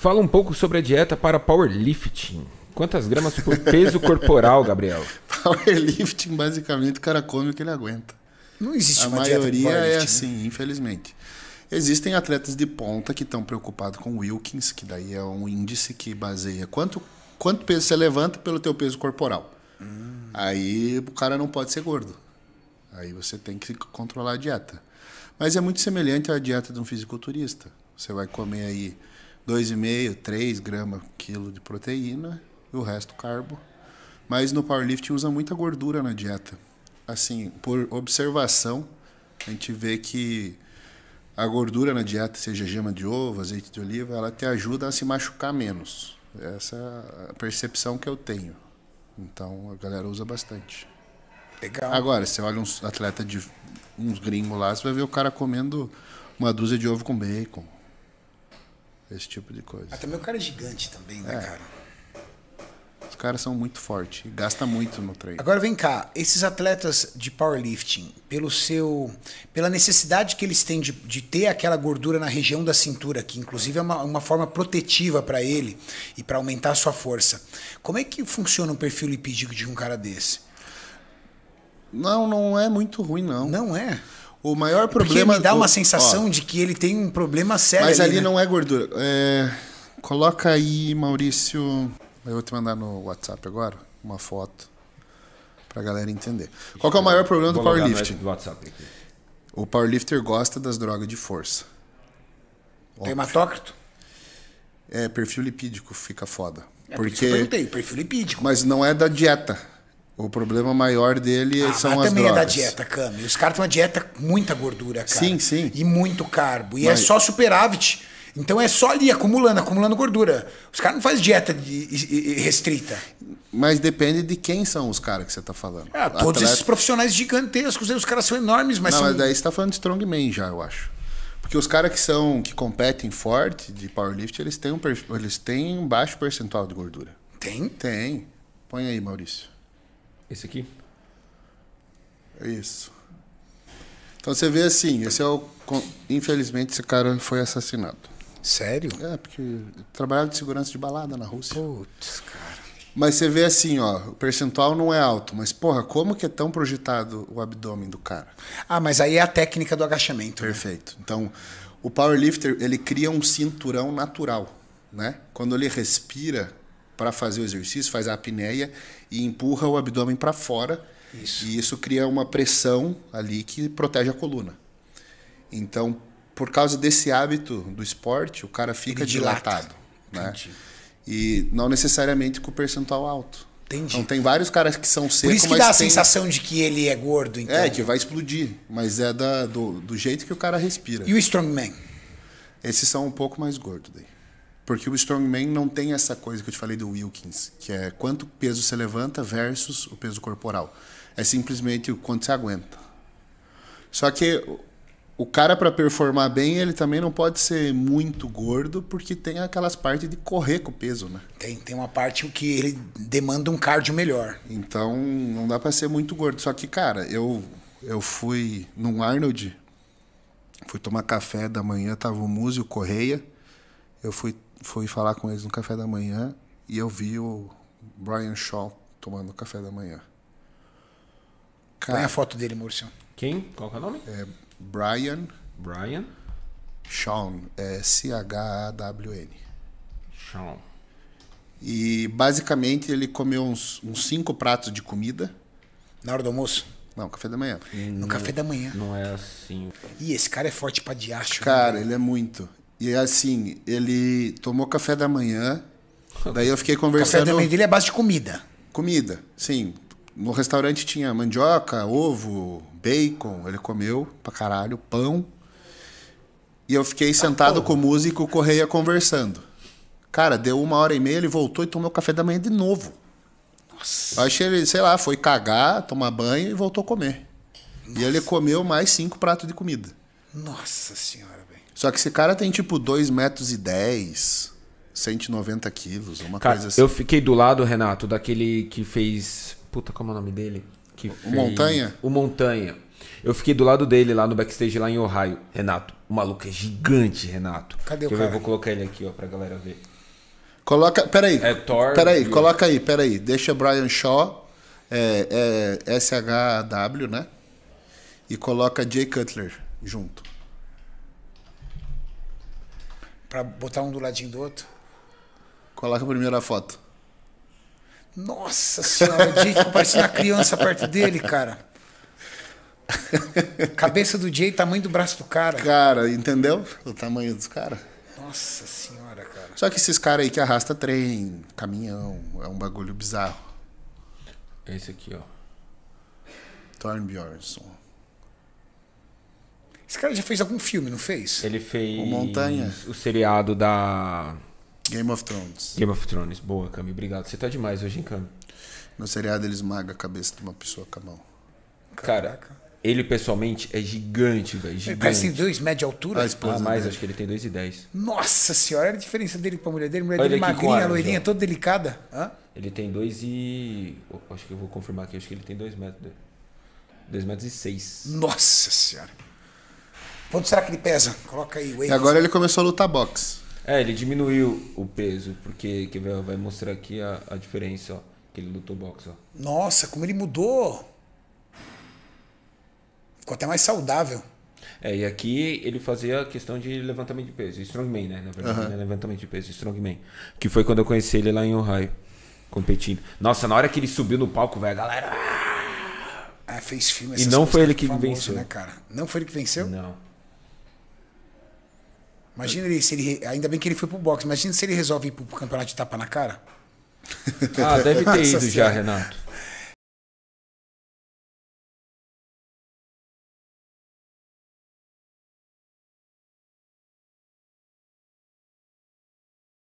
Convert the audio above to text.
Fala um pouco sobre a dieta para powerlifting. Quantas gramas por peso corporal, Gabriel? powerlifting, basicamente, o cara come o que ele aguenta. Não existe a uma maioria é né? assim, infelizmente. Existem atletas de ponta que estão preocupados com o Wilkins, que daí é um índice que baseia quanto, quanto peso você levanta pelo teu peso corporal. Hum. Aí o cara não pode ser gordo. Aí você tem que controlar a dieta. Mas é muito semelhante à dieta de um fisiculturista. Você vai comer aí 2,5, 3 gramas quilo de proteína e o resto carbo. Mas no powerlifting usa muita gordura na dieta. Assim, por observação, a gente vê que a gordura na dieta, seja gema de ovo, azeite de oliva, ela te ajuda a se machucar menos. Essa é a percepção que eu tenho. Então a galera usa bastante. Legal. Agora, você olha uns atleta de uns gringos lá, você vai ver o cara comendo uma dúzia de ovo com bacon, esse tipo de coisa. Ah, também o cara é gigante também, né, é. cara? Os caras são muito fortes, gasta muito no treino. Agora vem cá, esses atletas de powerlifting, pelo seu, pela necessidade que eles têm de, de ter aquela gordura na região da cintura, que inclusive é uma, uma forma protetiva para ele e para aumentar a sua força. Como é que funciona um perfil lipídico de um cara desse? Não, não é muito ruim não. Não é. O maior problema. Porque me dá uma o, sensação ó, de que ele tem um problema sério. Mas ali, ali né? não é gordura. É, coloca aí, Maurício. Eu vou te mandar no WhatsApp agora uma foto pra galera entender. Qual é o maior problema do powerlifting? O powerlifter gosta das drogas de força. Tem hematócrito? É, perfil lipídico fica foda. É porque, porque eu perguntei, perfil lipídico. Mas não é da dieta. O problema maior dele ah, são as drogas. também é da dieta, Cami. Os caras têm uma dieta com muita gordura, cara. Sim, sim. E muito carbo. E é Mas... é só superávit. Então é só ali acumulando, acumulando gordura. Os caras não fazem dieta de, restrita. Mas depende de quem são os caras que você está falando. É, todos Atleta... esses profissionais gigantescos, os caras são enormes, mas. Não, são... mas daí você está falando de strongman já, eu acho. Porque os caras que são, que competem forte de powerlift, eles têm um, eles têm um baixo percentual de gordura. Tem? Tem. Põe aí, Maurício. Esse aqui? É isso. Então você vê assim, esse é o. Infelizmente, esse cara foi assassinado. Sério? É, porque trabalhava de segurança de balada na Rússia. Putz, cara. Mas você vê assim, ó, o percentual não é alto, mas porra, como que é tão projetado o abdômen do cara? Ah, mas aí é a técnica do agachamento. Né? Perfeito. Né? Então, o powerlifter, ele cria um cinturão natural, né? Quando ele respira, para fazer o exercício, faz a apneia e empurra o abdômen para fora. Isso. E isso cria uma pressão ali que protege a coluna. Então, por causa desse hábito do esporte, o cara fica Ele dilatado. Né? E não necessariamente com o percentual alto. Entendi. Então tem vários caras que são secos. Por isso que dá a tem... sensação de que ele é gordo, então. É, que vai explodir. Mas é da, do, do jeito que o cara respira. E o Strongman? Esses são um pouco mais gordos daí. Porque o strongman não tem essa coisa que eu te falei do Wilkins, que é quanto peso você levanta versus o peso corporal. É simplesmente o quanto você aguenta. Só que o cara para performar bem, ele também não pode ser muito gordo, porque tem aquelas partes de correr com o peso, né? Tem, tem uma parte que ele demanda um cardio melhor. Então, não dá para ser muito gordo. Só que, cara, eu eu fui num Arnold, fui tomar café da manhã, tava o Múzio Correia, eu fui, fui falar com eles no café da manhã e eu vi o Brian Shaw tomando café da manhã. Cara, Põe a foto dele, Murcio. Quem? Qual que é o nome? É Brian. Brian. Sean. É C-H-A-W-N. Sean. E basicamente ele comeu uns, uns cinco pratos de comida. Na hora do almoço? Não, café da manhã. No, no café da manhã. Não é assim. Ih, esse cara é forte pra diacho. Né, cara, né? ele é muito. E assim, ele tomou café da manhã, daí eu fiquei conversando. O café da manhã dele é base de comida. Comida, sim. No restaurante tinha mandioca, ovo, bacon, ele comeu pra caralho, pão. E eu fiquei ah, sentado ah, com o músico Correia conversando. Cara, deu uma hora e meia, ele voltou e tomou café da manhã de novo. Nossa. Eu achei ele, sei lá, foi cagar, tomar banho e voltou a comer. Nossa. E ele comeu mais cinco pratos de comida. Nossa senhora, velho. Só que esse cara tem tipo 2 metros e 10, 190 quilos, uma cara, coisa assim. Eu fiquei do lado, Renato, daquele que fez. Puta, como é o nome dele? Que o fez... Montanha? O Montanha. Eu fiquei do lado dele lá no backstage lá em Ohio, Renato. O maluco é gigante, Renato. Cadê o cara? Eu vou colocar ele aqui, ó, pra galera ver. Coloca, peraí. É Thor. Peraí, e... coloca aí, peraí. Deixa Brian Shaw, é, é, SHW, né? E coloca Jay Cutler junto para botar um do ladinho do outro. Coloca a primeira foto. Nossa senhora, o Jay ficou parecendo uma criança perto dele, cara. Cabeça do Jay, tamanho do braço do cara. Cara, entendeu? O tamanho dos caras. Nossa senhora, cara. Só que esses caras aí que arrasta trem, caminhão, é um bagulho bizarro. é Esse aqui, ó. Thorn Bjornsson. Esse cara já fez algum filme, não fez? Ele fez. O Montanha. O seriado da. Game of Thrones. Game of Thrones. Boa, Cami. Obrigado. Você tá demais hoje, hein, Cami? No seriado ele esmaga a cabeça de uma pessoa com a mão. Caraca. Ele pessoalmente é gigante, velho. Ele parece que tem dois metros de altura. Ah, mais, acho que ele tem dois e dez. Nossa senhora, olha a diferença dele pra mulher dele. mulher olha dele magrinha, ar, loirinha, já. toda delicada. Hã? Ele tem dois e. Acho que eu vou confirmar aqui, acho que ele tem dois metros. Dois metros e seis. Nossa senhora. Quanto será que ele pesa? Coloca aí, E agora ele começou a lutar boxe. É, ele diminuiu o peso, porque que vai mostrar aqui a, a diferença, ó. Que ele lutou boxe, ó. Nossa, como ele mudou! Ficou até mais saudável. É, e aqui ele fazia a questão de levantamento de peso, strongman, né? Na verdade, uhum. né? levantamento de peso, strongman. Que foi quando eu conheci ele lá em Ohio, competindo. Nossa, na hora que ele subiu no palco, velho, a galera. Ah, fez filme. E não foi ele que famoso, venceu. Né, cara? Não foi ele que venceu? Não. Imagina ele, se ele. Ainda bem que ele foi pro boxe. Imagina se ele resolve ir pro, pro campeonato de tapa na cara. Ah, deve ter ido já, Renato.